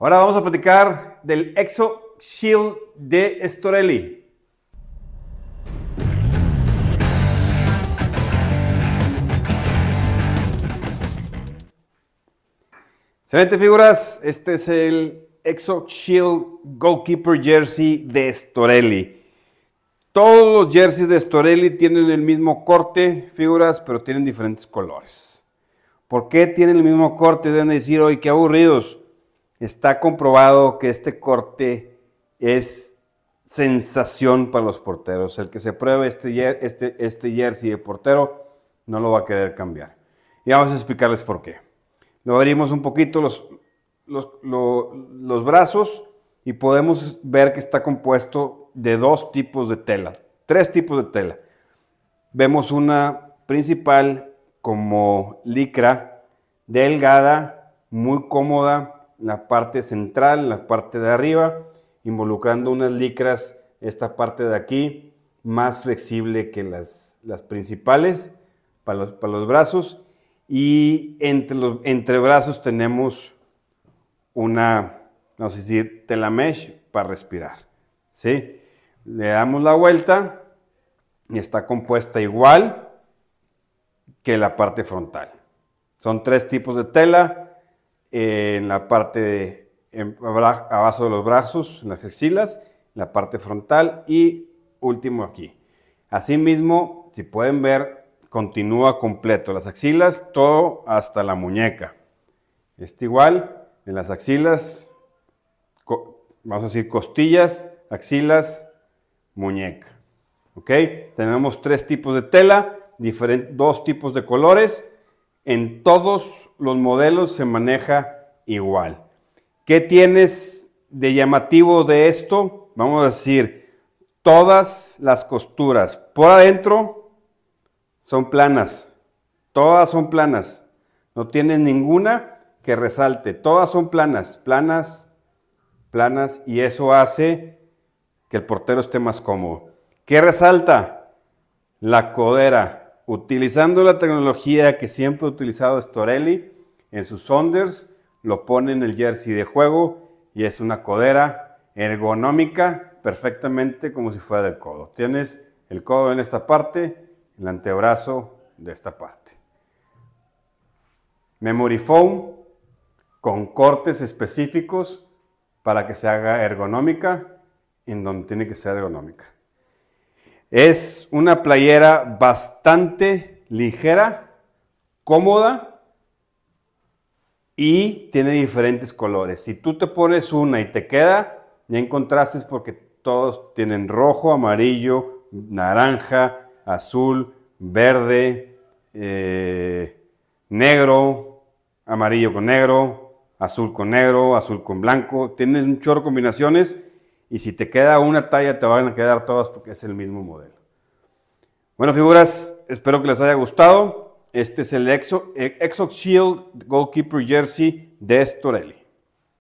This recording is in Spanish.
Ahora vamos a platicar del Exo Shield de Storelli. Excelente figuras, este es el Exo Shield Goalkeeper Jersey de Storelli. Todos los jerseys de Storelli tienen el mismo corte, figuras, pero tienen diferentes colores. ¿Por qué tienen el mismo corte? Deben decir hoy, qué aburridos. Está comprobado que este corte es sensación para los porteros. El que se pruebe este, este, este jersey de portero no lo va a querer cambiar. Y vamos a explicarles por qué. Lo abrimos un poquito los, los, los brazos y podemos ver que está compuesto de dos tipos de tela, tres tipos de tela. Vemos una principal como licra, delgada, muy cómoda, la parte central, la parte de arriba, involucrando unas licras, esta parte de aquí, más flexible que las, principales para los, brazos. Y entre los brazos tenemos una, no sé tela mesh para respirar. ¿sí? Le damos la vuelta y está compuesta igual que la parte frontal. Son tres tipos de tela en la parte de, abajo de los brazos, en las axilas, en la parte frontal y último aquí. Asimismo, si pueden ver, continúa completo las axilas, todo hasta la muñeca. Está igual en las axilas, vamos a decir costillas, axilas, muñeca. ¿Ok? Tenemos tres tipos de tela, dos tipos de colores en todos los modelos se maneja igual. ¿Qué tienes de llamativo de esto? Vamos a decir, todas las costuras por adentro son planas. Todas son planas. No tienes ninguna que resalte. Todas son planas, planas, planas. Y eso hace que el portero esté más cómodo. ¿Qué resalta? La codera, utilizando la tecnología que siempre ha utilizado Storelli en sus Sonders, lo pone en el jersey de juego y es una codera ergonómica perfectamente como si fuera del codo. Tienes el codo en esta parte, el antebrazo de esta parte. Memory foam con cortes específicos para que se haga ergonómica en donde tiene que ser ergonómica. Es una playera bastante ligera, cómoda y tiene diferentes colores. Si tú te pones una y te queda, ya encontraste porque todos tienen rojo, amarillo, naranja, azul, verde, eh, negro, amarillo con negro, azul con negro, azul con blanco. Tienes un chorro de combinaciones y si te queda una talla, te van a quedar todas porque es el mismo modelo. Bueno, figuras, espero que les haya gustado. Este es el Exo, eh, Shield Goalkeeper Jersey de Storelli.